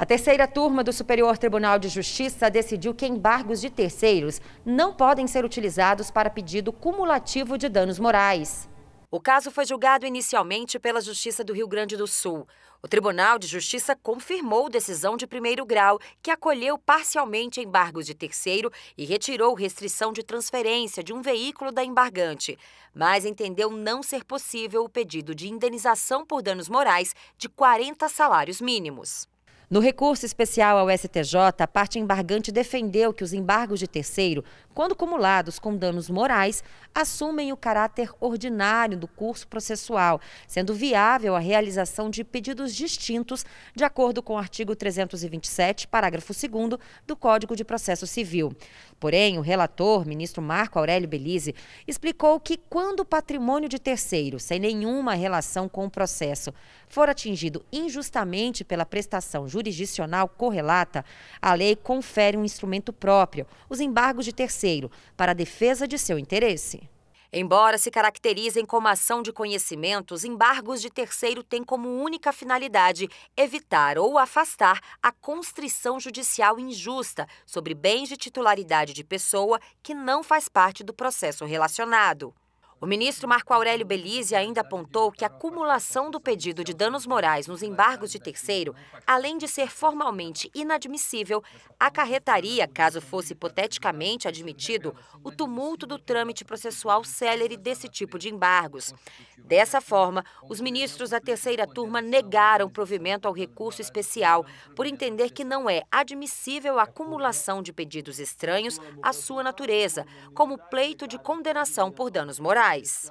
A terceira turma do Superior Tribunal de Justiça decidiu que embargos de terceiros não podem ser utilizados para pedido cumulativo de danos morais. O caso foi julgado inicialmente pela Justiça do Rio Grande do Sul. O Tribunal de Justiça confirmou decisão de primeiro grau, que acolheu parcialmente embargos de terceiro e retirou restrição de transferência de um veículo da embargante, mas entendeu não ser possível o pedido de indenização por danos morais de 40 salários mínimos. No recurso especial ao STJ, a parte embargante defendeu que os embargos de terceiro, quando cumulados com danos morais, assumem o caráter ordinário do curso processual, sendo viável a realização de pedidos distintos, de acordo com o artigo 327, parágrafo 2 do Código de Processo Civil. Porém, o relator, ministro Marco Aurélio Belize, explicou que quando o patrimônio de terceiro, sem nenhuma relação com o processo, for atingido injustamente pela prestação judicial, jurisdicional correlata, a lei confere um instrumento próprio, os embargos de terceiro, para a defesa de seu interesse. Embora se caracterizem como ação de conhecimento, os embargos de terceiro têm como única finalidade evitar ou afastar a constrição judicial injusta sobre bens de titularidade de pessoa que não faz parte do processo relacionado. O ministro Marco Aurélio Belize ainda apontou que a acumulação do pedido de danos morais nos embargos de terceiro, além de ser formalmente inadmissível, acarretaria, caso fosse hipoteticamente admitido, o tumulto do trâmite processual célere desse tipo de embargos. Dessa forma, os ministros da terceira turma negaram provimento ao recurso especial, por entender que não é admissível a acumulação de pedidos estranhos à sua natureza, como pleito de condenação por danos morais reais.